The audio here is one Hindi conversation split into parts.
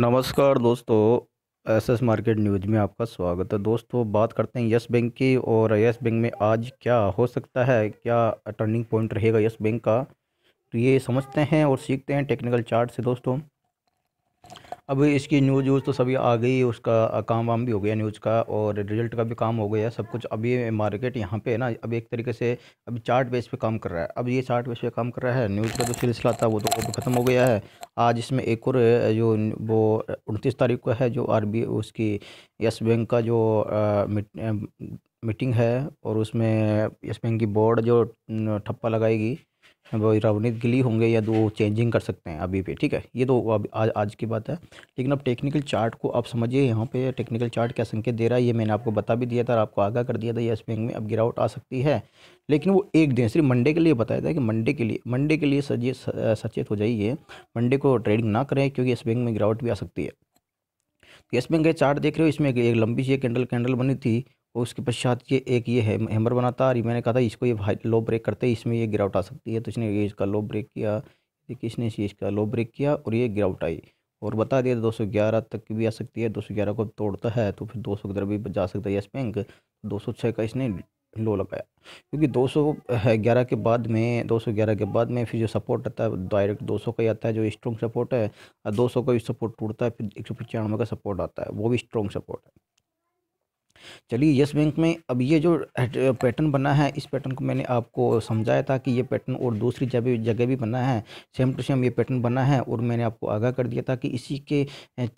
नमस्कार दोस्तों एसएस मार्केट न्यूज़ में आपका स्वागत है दोस्तों बात करते हैं यस बैंक की और यस बैंक में आज क्या हो सकता है क्या टर्निंग पॉइंट रहेगा यस बैंक का तो ये समझते हैं और सीखते हैं टेक्निकल चार्ट से दोस्तों अब इसकी न्यूज़ व्यूज़ तो सभी आ गई उसका काम वाम भी हो गया न्यूज़ का और रिजल्ट का भी काम हो गया सब कुछ अभी मार्केट यहाँ पे है ना अब एक तरीके से अभी चार्ट बेस पे काम कर रहा है अब ये चार्ट बेस पे काम कर रहा है न्यूज़ का जो सिलसिला था वो तो, तो ख़त्म हो गया है आज इसमें एक और जो वो उनतीस तारीख को है जो आर उसकी यस बैंक का जो मीटिंग है और उसमें यस बैंक की बोर्ड जो ठप्पा लगाएगी वो रवनीत गिली होंगे या दो चेंजिंग कर सकते हैं अभी पे ठीक है ये तो अब आज आज की बात है लेकिन अब टेक्निकल चार्ट को आप समझिए यहाँ पे टेक्निकल चार्ट क्या संकेत दे रहा है ये मैंने आपको बता भी दिया था आपको आगाह कर दिया था येस बैंक में अब गिरावट आ सकती है लेकिन वो एक दिन सिर्फ मंडे के लिए बताया था कि मंडे के लिए मंडे के लिए सजिए सचेत हो जाइए मंडे को ट्रेडिंग ना करें क्योंकि येस बैंक में गिरावट भी आ सकती है येस तो बैंक का चार्ट देख रहे हो इसमें एक लंबी सी कैंडल कैंडल बनी थी और उसके पश्चात ये एक ये है हैमर बना था और मैंने कहा था इसको ये हाई लो ब्रेक करते ही इसमें ये गिरावट आ सकती है तो इसने ये इसका लो ब्रेक किया किसने इसका लो ब्रेक किया और ये गिरावट आई और बता दिया दो सौ ग्यारह तक भी आ सकती है दो सौ ग्यारह को तोड़ता है तो फिर दो सौ की भी जा सकता है यस बैंक दो सौ छः का इसने लो लगाया क्योंकि दो सौ ग्यारह के बाद में दो सौ ग्यारह के बाद में फिर जो सपोर्ट आता है डायरेक्ट दो सौ का ही आता है जो स्ट्रॉन्ग सपोर्ट है और दो सौ का भी सपोर्ट टूटता है फिर एक सौ पचानवे का सपोर्ट आता है वो भी स्ट्रॉन्ग सपोर्ट है चलिए यस बैंक में अब ये जो पैटर्न बना है इस पैटर्न को मैंने आपको समझाया था कि ये पैटर्न और दूसरी जगह जगह भी बना है सेम टू सेम ये पैटर्न बना है और मैंने आपको आगाह कर दिया था कि इसी के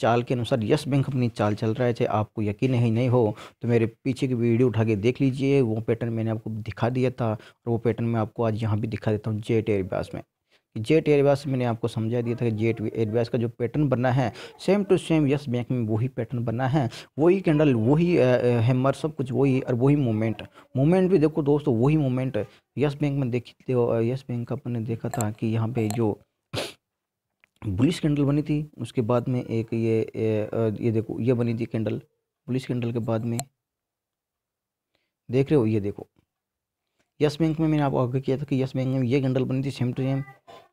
चाल के अनुसार यस बैंक अपनी चाल चल रहा है चाहे आपको यकीन ही नहीं हो तो मेरे पीछे की वीडियो उठा के देख लीजिए वो पैटर्न मैंने आपको दिखा दिया था और वो पैटर्न मैं आपको आज यहाँ भी दिखा देता हूँ जे टेरिबास में जेट एयरवेज मैंने आपको समझा दिया था कि जेट एयरवेज का जो पैटर्न बना है same to same Yes Bank में वही पैटर्न बना है वही कैंडल वही हैमर सब कुछ वही और वही मोमेंट मोमेंट भी देखो दोस्तों वही मोमेंट यस बैंक में देखते हो यस बैंक का अपने देखा था कि यहाँ पे जो बुलिस कैंडल बनी थी उसके बाद में एक ये ये देखो ये बनी थी कैंडल पुलिस कैंडल के बाद में देख रहे हो ये देखो यस बैंक में मैंने आपको आगे किया था कि यस बैंक में ये कैंडल बनी थी सेम टू सेम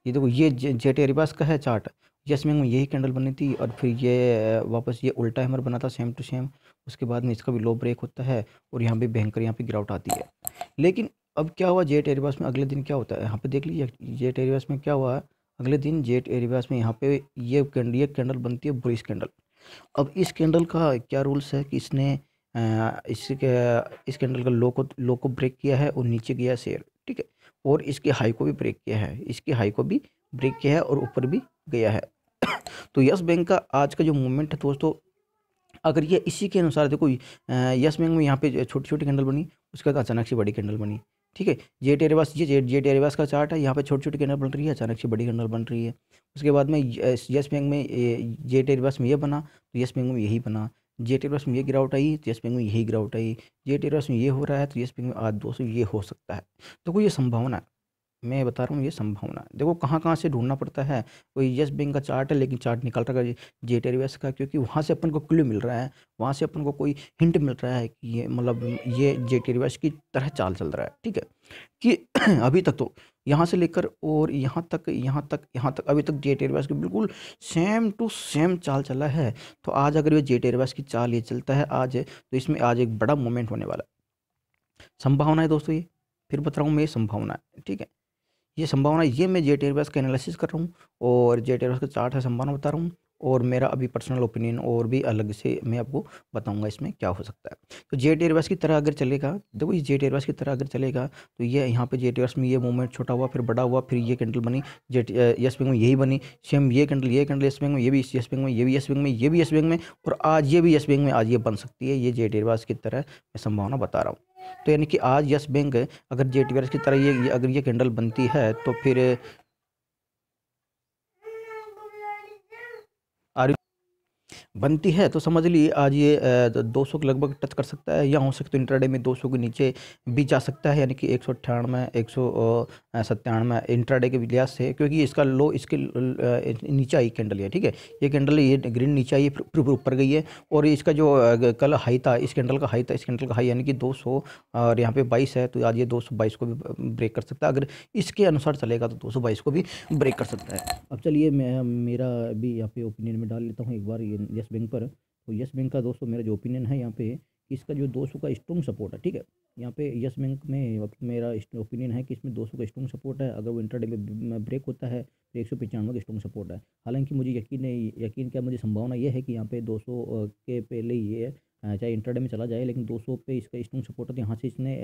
ये देखो ये जेट एरिबास का है चार्ट यस बैंक में यही कैंडल बनी थी और फिर ये वापस ये उल्टा हैमर बना था सेम टू सेम उसके बाद में इसका भी लो ब्रेक होता है और यहाँ पे भयंकर यहाँ पर गिरावट आती है लेकिन अब क्या हुआ जेट एरिबास में अगले दिन क्या होता है यहाँ पे देख लीजिए जेट एरिबास में क्या हुआ अगले दिन जेट एरिबास में यहाँ पे ये कैंडल ये कैंडल बनती है बुरी कैंडल अब इस कैंडल का क्या रूल्स है कि इसने इसके इस कैंडल का लो को लो को ब्रेक किया है और नीचे गया शेयर ठीक है और इसके हाई को भी ब्रेक किया है इसकी हाई को भी ब्रेक किया है और ऊपर भी गया है तो यस बैंक का आज का जो मूवमेंट है दोस्तों अगर ये इसी के अनुसार देखो यस बैंक में यहाँ पे छोटी छोटी कैंडल बनी उसके बाद अचानक से बड़ी कैंडल बनी ठीक है जेट एरेवास ये जे जेट एरेवास का चार्ट है यहाँ पे छोटी छोटी कैंडल बन रही है अचानक से बड़ी कैंडल बन रही है उसके बाद में यस बैंक में जेट एरेवास में ये बना तो यस बैंक में यही बना जे टी में ये गिरावट आई तो यस बैंक में यही गिरावट आई जे टी में ये हो रहा है तो यस बैंक में आज दो ये हो सकता है देखो तो ये संभावना है मैं बता रहा हूँ ये संभावना है देखो कहाँ कहाँ से ढूंढना पड़ता है कोई येस बैंक का चार्ट है लेकिन चार्ट निकल रहा है जे टी एस का क्योंकि वहाँ से अपन को क्लू मिल रहा है वहाँ से अपन को कोई हिंट मिल रहा है कि ये मतलब ये जे टेरिवेस की तरह चाल चल रहा है ठीक है कि अभी तक तो यहाँ से लेकर और यहाँ तक यहाँ तक यहाँ तक अभी तक जेट एयरवेज की बिल्कुल सेम टू सेम चाल चला है तो आज अगर ये जेट एयरवेज की चाल ये चलता है आज तो इसमें आज एक बड़ा मोमेंट होने वाला है संभावना है दोस्तों ये फिर बता रहा हूँ मैं ये संभावना है ठीक है ये संभावना ये मैं जेट एयरवेज का एनालिसिस कर रहा हूँ और जेट एयरवेज का चार्ट है संभावना बता रहा हूँ और मेरा अभी पर्सनल ओपिनियन और भी अलग से मैं आपको बताऊंगा इसमें क्या हो सकता है तो जेट एयरबस की तरह अगर चलेगा देखो इस जेट एयरबस की तरह अगर चलेगा तो ये यहाँ पे जेट एयरबस में ये मूवमेंट छोटा हुआ फिर बड़ा हुआ फिर ये कैंडल बनी जेट यस बैंक में यही बनी सेम ये कैंडल ये कैंडल यस बैंक में ये भी यस बैंक में ये भी यस बैंक में ये भी यस बैंक में और आज ये भी यस बैंक में आज ये बन सकती है ये जेट एयरबस की तरह मैं संभावना बता रहा हूँ तो यानी कि आज यस बैंक अगर जेट की तरह ये अगर ये कैंडल बनती है तो फिर बनती है तो समझ लीजिए आज ये दो सौ के लगभग टच कर सकता है या हो सकता तो है इंटरडे में दो सौ के नीचे भी जा सकता है यानी कि एक सौ अठानवे एक सौ सत्तानवे इंटरडे के लिहाज से क्योंकि इसका लो इसके नीचे आई कैंडल है ठीक है ये कैंडल ये ग्रीन नीचे आई ऊपर गई है और इसका जो कल हाई था इस कैंडल का हाई था इस कैंडल का हाई यानी कि दो सौ और यहाँ पे बाईस है तो आज ये दो सौ बाईस को भी ब्रेक कर सकता है अगर इसके अनुसार चलेगा तो दो सौ बाईस को भी ब्रेक कर सकता है अब चलिए मैं मेरा भी यहाँ पे ओपिनियन में डाल लेता हूँ एक बार ये यस बैंक पर तो यस बैंक का दोस्तों मेरा जो ओपिनियन है यहाँ पे इसका जो दो का स्ट्रॉन्ग सपोर्ट है ठीक है यहाँ पे यस बैंक में मेरा ओपिनियन है कि इसमें दो का स्ट्रॉन्ग सपोर्ट है अगर वो इंटरडे में ब्रेक होता है तो एक सौ पचानवे का स्ट्रॉन्ग सपोर्ट है हालांकि मुझे यकीन है यकीन क्या मुझे संभावना यह है कि यहाँ पे दो के पहले ये चाहे इंटरडे में चला जाए लेकिन दो पे इसका स्ट्रॉन्ग सपोर्ट है तो यहाँ से इसने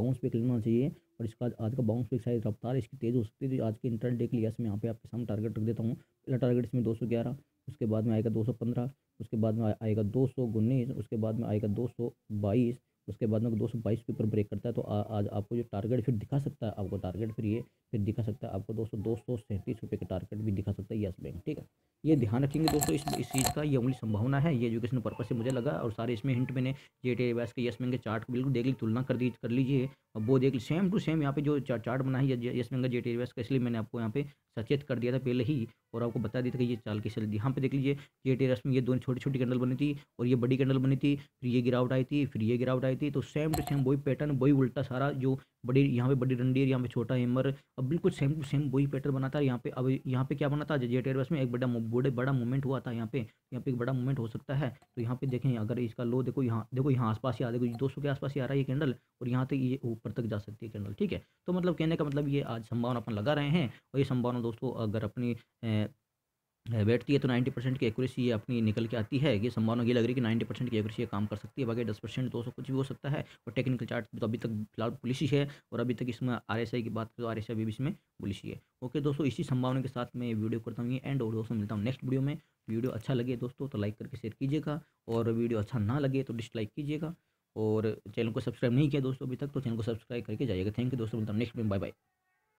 बाउंस पे लेना चाहिए और इसका आज का बाउंस पे शायद रफ्तार इसकी तेज़ हो सकती है तो आज के इंटरडे के लिए मैं यहाँ पे आपके सामने टारगेट रख देता हूँ पहला टारगेट इसमें दो सौ ग्यारह उसके बाद में आएगा दो सौ पंद्रह उसके बाद में आएगा दो सौ उन्नीस उसके बाद में आएगा दो सौ बाईस उसके बाद में दो सौ बाईस के ऊपर ब्रेक करता है तो आ, आज आपको जो टारगेट फिर दिखा सकता है आपको टारगेट फिर ये फिर दिखा सकता है आपको दो सौ दो सौ सैंतीस रुपये का टारगेट भी दिखा सकता है यस बैंक ठीक है ये ध्यान रखेंगे दोस्तों इस इस चीज़ का ये उंगली संभावना है ये एजुकेशन पर्पज से मुझे लगा और सारे इसमें हिंट मैंने जे टी एस के यस बैंक के चार्ट को बिल्कुल देख ली तुलना कर दी कर लीजिए और वो देख ली सेम टू सेम यहाँ पे जो चार्ट बना है यस बैंक का जे टी एस का इसलिए मैंने आपको यहाँ पे सचेत कर दिया था पहले ही और आपको बता दिया था कि ये चाल कैसे दी यहाँ पे देख लीजिए जे टेरस में ये दोनों छोटी छोटी कैंडल बनी थी और ये बड़ी कैंडल बनी थी फिर ये गिरावट आई थी फिर ये गिरावट आई थी तो सेम टू सेम वही पैटर्न वही उल्टा सारा जो बड़ी यहाँ पे बड़ी डंडी यहाँ पे छोटा हेमर अब बिल्कुल सेम टू सेम वही पैटर्न बना था यहाँ पे अब यहाँ पे क्या बना था जे टेरस में एक बड़ा बड़े बड़ा मूवमेंट हुआ था यहाँ पे यहाँ पे एक बड़ा मूवमेंट हो सकता है तो यहाँ पे देखें अगर इसका लो देखो यहाँ देखो यहाँ आसपास ही आ देखो दो के आसपास ही आ रहा है ये कैंडल और यहाँ तक ये ऊपर तक जा सकती है कैंडल ठीक है तो मतलब कहने का मतलब ये आज संभावना अपन लगा रहे हैं और ये संभावना हूँ दोस्तों अगर अपनी बैठती है तो नाइन्टी परसेंट की एक्यूरेसी अपनी निकल के आती है ये संभावना ये लग रही है कि नाइन्टी परसेंट की एक्यूरेसी काम कर सकती है बाकी दस परसेंट दो सौ कुछ भी हो सकता है और टेक्निकल चार्ट तो अभी तक फिलहाल पुलिस ही है और अभी तक इसमें आर एस आई की बात करें तो आर एस आई भी इसमें पुलिस ही है ओके दोस्तों इसी संभावना के साथ मैं वीडियो करता हूँ ये एंड और दोस्तों मिलता हूँ नेक्स्ट वीडियो में वीडियो अच्छा लगे दोस्तों तो लाइक करके शेयर कीजिएगा और वीडियो अच्छा ना लगे तो डिसलाइक कीजिएगा और चैनल को सब्सक्राइब नहीं किया दोस्तों अभी तक तो चैनल को सब्सक्राइब करके जाइएगा थैंक यू दोस्तों मिलता हूँ नेक्स्ट में बाय बाय